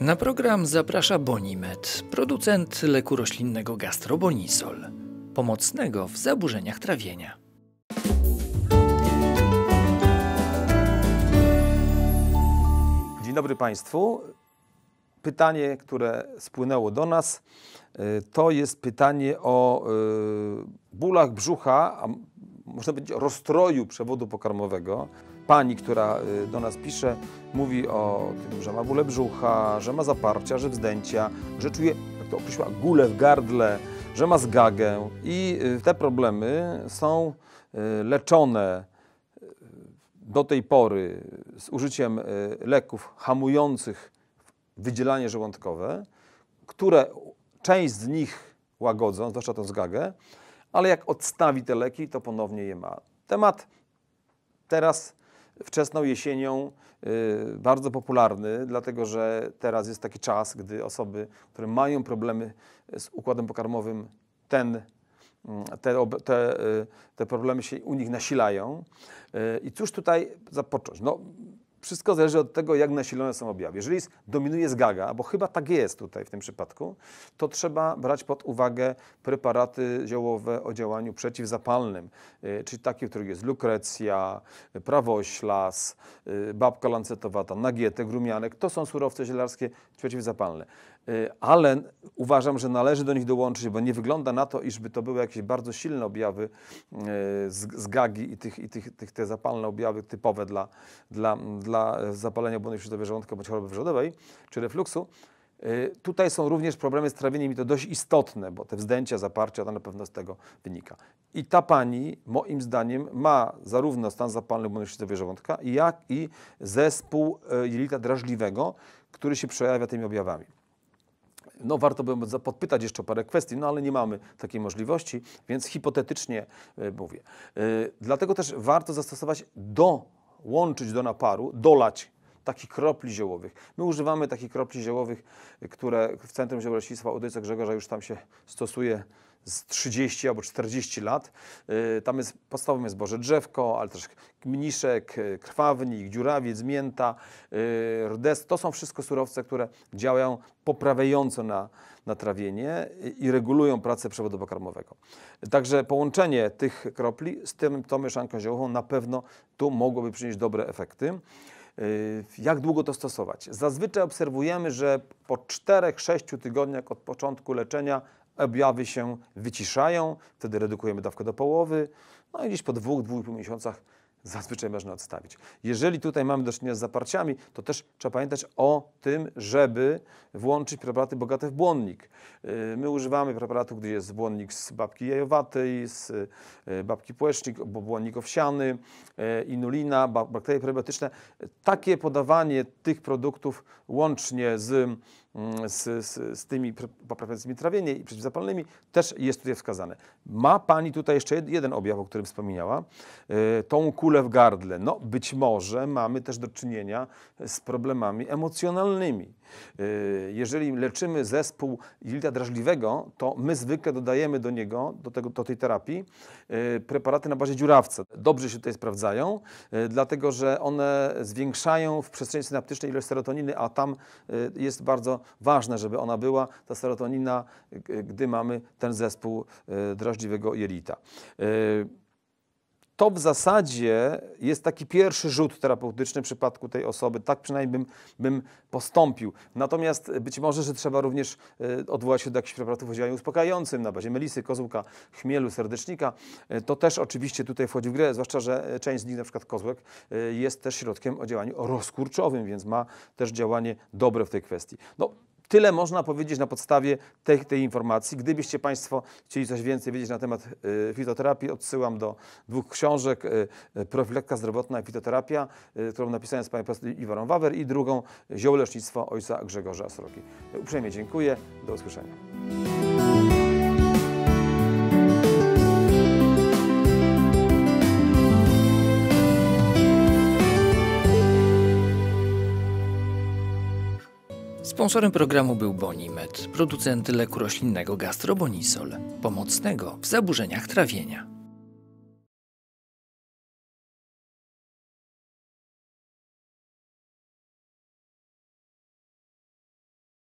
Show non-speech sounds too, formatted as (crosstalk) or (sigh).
Na program zaprasza Bonimet, producent leku roślinnego gastrobonisol, pomocnego w zaburzeniach trawienia. Dzień dobry Państwu. Pytanie, które spłynęło do nas, y, to jest pytanie o y, bólach brzucha, można powiedzieć, rozstroju przewodu pokarmowego. Pani, która y, do nas pisze, mówi o tym, że ma bóle brzucha, że ma zaparcia, że wzdęcia, że czuje, jak to określiła, gulę w gardle, że ma zgagę. I y, te problemy są y, leczone do tej pory z użyciem leków hamujących wydzielanie żołądkowe, które część z nich łagodzą, zwłaszcza tą zgagę, ale jak odstawi te leki, to ponownie je ma. Temat teraz wczesną jesienią y, bardzo popularny, dlatego że teraz jest taki czas, gdy osoby, które mają problemy z układem pokarmowym, ten mm, te, te, y, te, problemy się u nich nasilają. Y, I cóż tutaj zapocząć? No, wszystko zależy od tego, jak nasilone są objawy. Jeżeli dominuje zgaga, bo chyba tak jest tutaj w tym przypadku, to trzeba brać pod uwagę preparaty ziołowe o działaniu przeciwzapalnym, y, czyli takie, w których jest lukrecja, y, prawoślas, y, babka lancetowata, nagietek, rumianek. To są surowce zielarskie przeciwzapalne ale uważam, że należy do nich dołączyć, bo nie wygląda na to, iżby to były jakieś bardzo silne objawy zgagi i, tych, i tych, tych, te zapalne objawy typowe dla, dla, mm, dla dla e, zapalenia obłonnej śródowia żołądka bądź choroby wrzodowej czy refluksu. Y, tutaj są również problemy z trawieniem i to dość istotne, bo te wzdęcia, zaparcia, to na pewno z tego wynika. I ta pani, moim zdaniem, ma zarówno stan zapalny obłonnej żołądka, jak i zespół e, jelita drażliwego, który się przejawia tymi objawami. No, warto by podpytać jeszcze parę kwestii, no ale nie mamy takiej możliwości, więc hipotetycznie e, mówię. Dlatego też warto zastosować do łączyć do naparu, dolać takich kropli ziołowych. My używamy takich kropli ziołowych, które w Centrum Ziołolesiństwa Odyce Grzegorza już tam się stosuje z 30 albo 40 lat. Y, tam jest podstawowym zboże drzewko, ale też mniszek, y, krwawnik, dziurawiec, mięta, y, rdes. To są wszystko surowce, które działają poprawiająco na, na trawienie i regulują pracę przewodu pokarmowego. Także połączenie tych kropli z tym, tą mieszanką ziołową na pewno tu mogłoby przynieść dobre efekty. Jak długo to stosować? Zazwyczaj obserwujemy, że po 4-6 tygodniach od początku leczenia objawy się wyciszają, wtedy redukujemy dawkę do połowy, no i gdzieś po dwóch, dwóch i pół miesiącach (laughs) zazwyczaj można odstawić. Jeżeli tutaj mamy do czynienia z zaparciami, to też trzeba pamiętać o tym, żeby włączyć preparaty bogate w błonnik. Y, my używamy preparatu, gdy jest błonnik z babki jajowatej, z y, babki płecznik, błonnik owsiany, y, inulina, bakterie prebiotyczne. Takie podawanie tych produktów łącznie z Mm, z, z, z tymi poprawiającymi trawienie i przeciwzapalnymi, też jest tutaj wskazane. Ma Pani tutaj jeszcze jeden objaw, o którym wspomniała, y, tą kulę w gardle. No być może mamy też do czynienia z problemami emocjonalnymi. Y, jeżeli leczymy zespół jelita drażliwego, to my zwykle dodajemy do niego, do, tego, do tej terapii, y, preparaty na bazie dziurawca. Dobrze się tutaj sprawdzają, y, dlatego że one zwiększają w przestrzeni synaptycznej ilość serotoniny, a tam jest bardzo ważne, żeby ona była, ta serotonina, gdy mamy ten zespół drażliwego jelita to w zasadzie jest taki pierwszy rzut terapeutyczny w przypadku tej osoby. Tak przynajmniej bym, bym postąpił. Natomiast być może, że trzeba również e, odwołać się do jakichś preparatów o działaniu uspokajającym na bazie melisy, kozłka, chmielu, serdecznika. E, to też oczywiście tutaj wchodzi w grę, zwłaszcza, że e, część z nich, na przykład kozłek, jest też środkiem o działaniu rozkurczowym, więc ma też działanie dobre w tej kwestii. No, Tyle można powiedzieć na podstawie tej, tej informacji. Gdybyście Państwo chcieli coś więcej wiedzieć na temat y, fitoterapii, odsyłam do dwóch książek. Y, y zdrowotna i fitoterapia, y, którą napisałem z Panią profesor Iwarą Wawer i drugą lecznictwo ojca Grzegorza Sroki. Uprzejmie dziękuję. Do usłyszenia. Sponsorem programu był Bonimed, producent leku roślinnego gastrobonisol, pomocnego w zaburzeniach trawienia.